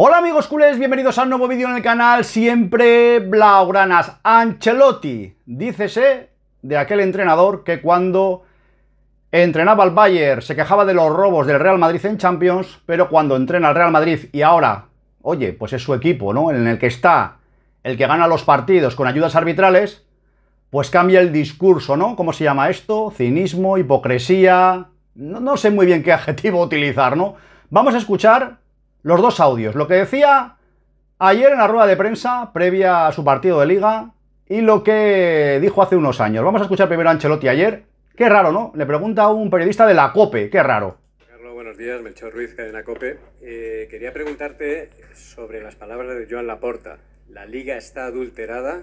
Hola amigos culés, bienvenidos a un nuevo vídeo en el canal, siempre blaugranas. Ancelotti, dícese de aquel entrenador que cuando entrenaba al Bayern se quejaba de los robos del Real Madrid en Champions, pero cuando entrena al Real Madrid y ahora, oye, pues es su equipo, ¿no? En el que está el que gana los partidos con ayudas arbitrales, pues cambia el discurso, ¿no? ¿Cómo se llama esto? Cinismo, hipocresía... no sé muy bien qué adjetivo utilizar, ¿no? Vamos a escuchar los dos audios, lo que decía ayer en la rueda de prensa previa a su partido de liga y lo que dijo hace unos años. Vamos a escuchar primero a Ancelotti ayer. Qué raro, ¿no? Le pregunta a un periodista de la COPE, qué raro. Carlos, buenos días, Melchor Ruiz, Cadena COPE. Eh, quería preguntarte sobre las palabras de Joan Laporta. La liga está adulterada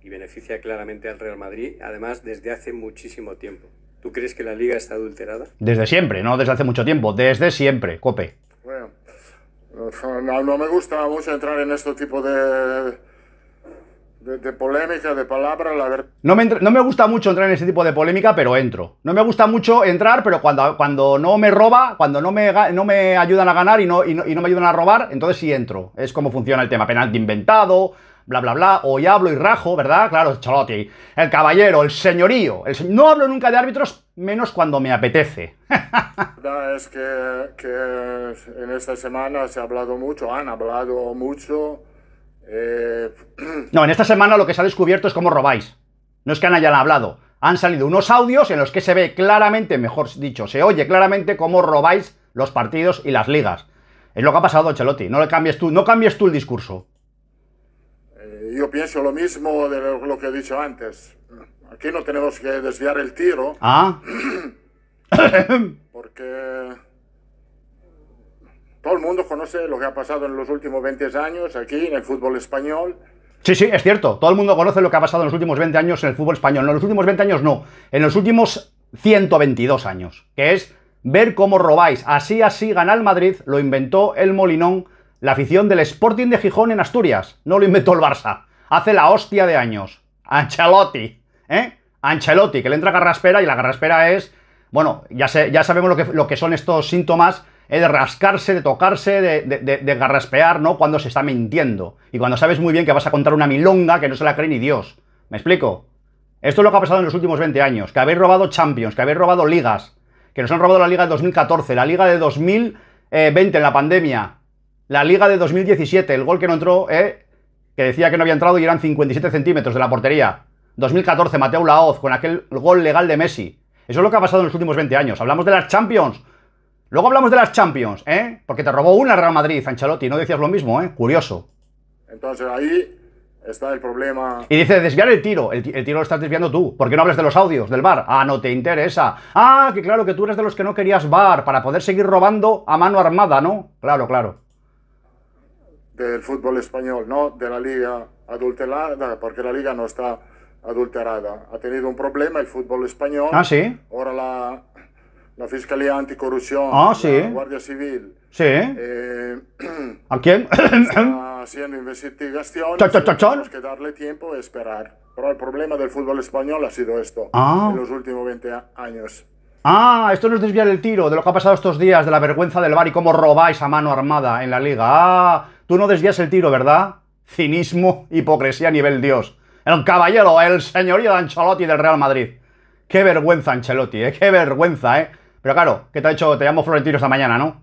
y beneficia claramente al Real Madrid, además desde hace muchísimo tiempo. ¿Tú crees que la liga está adulterada? Desde siempre, no desde hace mucho tiempo, desde siempre, COPE no, me gusta mucho entrar en este tipo de, de, polémica, de palabras No me, gusta mucho entrar en ese tipo de polémica, pero entro. No me gusta mucho entrar, pero cuando, cuando no me roba, cuando no me, no me ayudan a ganar y no, no, me ayudan a robar, entonces sí entro. Es como funciona el tema. Penal de inventado, bla, bla, bla. Hoy hablo y rajo, ¿verdad? Claro, Chalotti, el caballero, el señorío. No hablo nunca de árbitros menos cuando me apetece. La verdad es que, en esta semana se ha hablado mucho, han hablado mucho. Eh, no, en esta semana lo que se ha descubierto es cómo robáis. No es que hayan hablado. Han salido unos audios en los que se ve claramente, mejor dicho, se oye claramente cómo robáis los partidos y las ligas. Es lo que ha pasado, Chelotti. No le cambies tú, no cambies tú el discurso. Yo pienso lo mismo de lo que he dicho antes. Aquí no tenemos que desviar el tiro. Ah. Porque todo el mundo conoce lo que ha pasado en los últimos 20 años aquí en el fútbol español. Sí, sí, es cierto. Todo el mundo conoce lo que ha pasado en los últimos 20 años en el fútbol español. No, en los últimos 20 años no. En los últimos 122 años. Que es ver cómo robáis. Así, así gana Madrid. Lo inventó el Molinón, la afición del Sporting de Gijón en Asturias. No lo inventó el Barça hace la hostia de años. Ancelotti, ¿eh? Ancelotti, que le entra garraspera y la garraspera es, bueno, ya, ya sabemos lo que, lo que son estos síntomas ¿eh? de rascarse, de tocarse, de, garraspear, ¿no? Cuando se está mintiendo. Y cuando sabes muy bien que vas a contar una milonga que no se la cree ni Dios. ¿Me explico? Esto es lo que ha pasado en los últimos 20 años, que habéis robado Champions, que habéis robado ligas, que nos han robado la liga de 2014, la liga de 2020 eh, en la pandemia, la liga de 2017, el gol que no entró, ¿eh? que decía que no había entrado y eran 57 centímetros de la portería. 2014, Mateo Laoz, con aquel gol legal de Messi. Eso es lo que ha pasado en los últimos 20 años. Hablamos de las Champions. Luego hablamos de las Champions, ¿eh? Porque te robó una Real Madrid, Ancelotti, no decías lo mismo, ¿eh? Curioso. Entonces ahí está el problema. Y dice, desviar el tiro. El, tiro lo estás desviando tú. ¿Por qué no hablas de los audios del bar? Ah, no te interesa. Ah, que claro, que tú eres de los que no querías bar para poder seguir robando a mano armada, ¿no? Claro, claro del fútbol español, no de la liga adulterada, porque la liga no está adulterada. Ha tenido un problema el fútbol español. Ah, sí. Ahora la, la Fiscalía Anticorrupción, ah, la Guardia Civil. Sí. Eh, ¿A quién? Está haciendo investigaciones. Tenemos que darle tiempo y esperar. Pero el problema del fútbol español ha sido esto ah. en los últimos 20 años. Ah, esto nos desvía el tiro de lo que ha pasado estos días, de la vergüenza del bar y cómo robáis a mano armada en la liga. Ah, Tú no desvías el tiro, ¿verdad? Cinismo, hipocresía a nivel Dios. El caballero, el señorío de Ancelotti del Real Madrid. Qué vergüenza, Ancelotti, ¿eh? Qué vergüenza, ¿eh? Pero claro, ¿qué te ha hecho? Te llamo Florentino esta mañana, ¿no?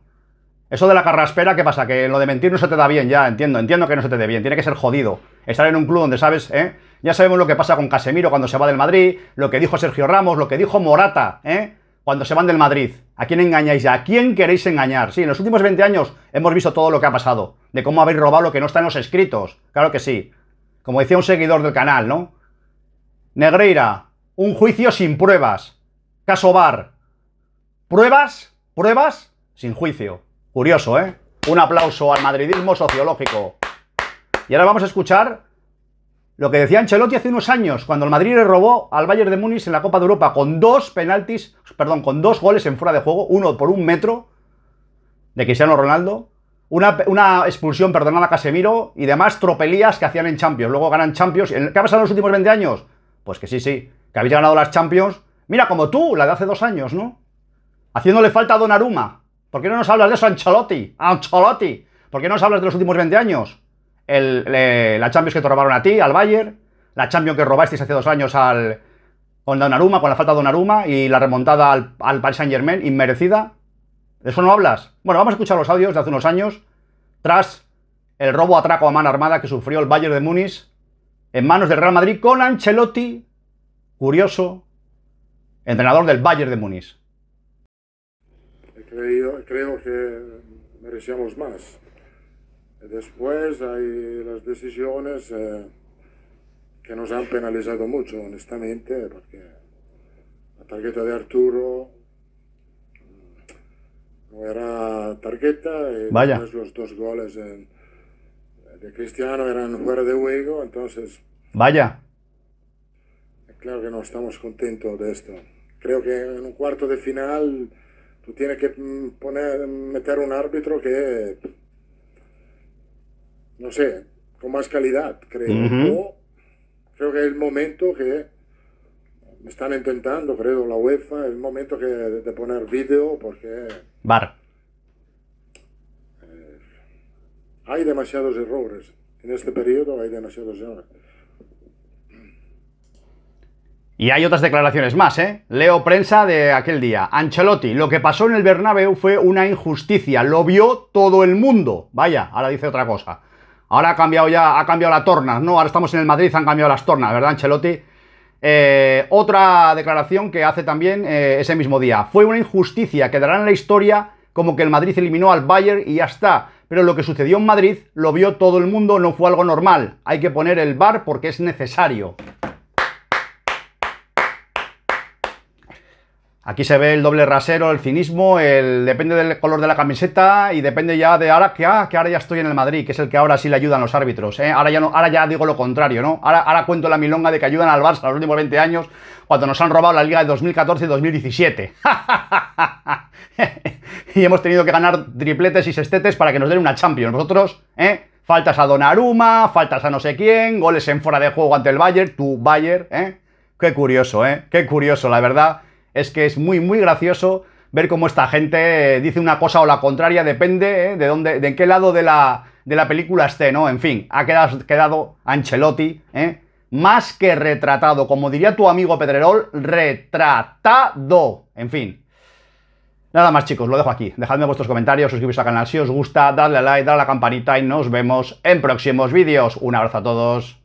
Eso de la carraspera, ¿qué pasa? Que lo de mentir no se te da bien, ya, entiendo, entiendo que no se te dé bien, tiene que ser jodido. Estar en un club donde sabes, ¿eh? Ya sabemos lo que pasa con Casemiro cuando se va del Madrid, lo que dijo Sergio Ramos, lo que dijo Morata, ¿eh? cuando se van del Madrid. ¿A quién engañáis? ¿A quién queréis engañar? Sí, en los últimos 20 años hemos visto todo lo que ha pasado, de cómo habéis robado lo que no está en los escritos. Claro que sí. Como decía un seguidor del canal, ¿no? Negreira, un juicio sin pruebas. Caso Bar. Pruebas, pruebas, sin juicio. Curioso, ¿eh? Un aplauso al madridismo sociológico. Y ahora vamos a escuchar lo que decía Ancelotti hace unos años, cuando el Madrid le robó al Bayern de Múnich en la Copa de Europa con dos penaltis, perdón, con dos goles en fuera de juego, uno por un metro de Cristiano Ronaldo, una, expulsión perdonada a Casemiro y demás tropelías que hacían en Champions. Luego ganan Champions. ¿Qué ha pasado en los últimos 20 años? Pues que sí, sí, que habéis ganado las Champions. Mira, como tú, la de hace dos años, ¿no? Haciéndole falta a Aruma. ¿Por qué no nos hablas de eso, Ancelotti? Ancelotti. ¿Por qué no nos hablas de los últimos 20 años? la Champions que te robaron a ti, al Bayern, la Champions que robasteis hace dos años al, con con la falta de Donnarumma y la remontada al, al Paris Saint Germain, inmerecida. ¿De eso no hablas? Bueno, vamos a escuchar los audios de hace unos años, tras el robo atraco a mano armada que sufrió el Bayern de Múnich en manos del Real Madrid con Ancelotti, curioso, entrenador del Bayern de Múnich. Creo, creo que merecíamos más. Después hay las decisiones eh, que nos han penalizado mucho, honestamente, porque la tarjeta de Arturo mm, no era tarjeta los dos goles de Cristiano eran fuera de juego, entonces... Vaya. Claro que no estamos contentos de esto. Creo que en un cuarto de final tú tienes que mm, poner, meter un árbitro que no sé, con más calidad, creo. creo que es el momento que Me están intentando, creo, la UEFA, el momento que, de poner vídeo, porque... Bar. Eh, hay demasiados errores. En este periodo hay demasiados errores. Y hay otras declaraciones más, ¿eh? Leo prensa de aquel día. Ancelotti, lo que pasó en el Bernabéu fue una injusticia, lo vio todo el mundo. Vaya, ahora dice otra cosa. Ahora ha cambiado ya, ha cambiado la torna, ¿no? Ahora estamos en el Madrid, han cambiado las tornas, ¿verdad, Ancelotti? Eh, otra declaración que hace también eh, ese mismo día. Fue una injusticia, quedará en la historia como que el Madrid eliminó al Bayern y ya está. Pero lo que sucedió en Madrid lo vio todo el mundo, no fue algo normal. Hay que poner el bar porque es necesario. Aquí se ve el doble rasero, el cinismo, el depende del color de la camiseta y depende ya de ahora que, ah, que ahora ya estoy en el Madrid, que es el que ahora sí le ayudan los árbitros. ¿eh? Ahora, ya no, ahora ya digo lo contrario, ¿no? Ahora, cuento la milonga de que ayudan al Barça los últimos 20 años cuando nos han robado la liga de 2014 y 2017. y hemos tenido que ganar tripletes y sextetes para que nos den una Champions. Nosotros, ¿eh? Faltas a Donnarumma, faltas a no sé quién, goles en fuera de juego ante el Bayern, tu Bayern, ¿eh? Qué curioso, ¿eh? Qué curioso, la verdad es que es muy, muy gracioso ver cómo esta gente dice una cosa o la contraria, depende ¿eh? de dónde, de qué lado de la, de la película esté, ¿no? En fin, ha quedado, quedado Ancelotti, ¿eh? Más que retratado, como diría tu amigo Pedrerol, retratado. En fin. Nada más, chicos, lo dejo aquí. Dejadme vuestros comentarios, suscribiros al canal si os gusta, dadle like, dadle a la campanita y nos vemos en próximos vídeos. Un abrazo a todos.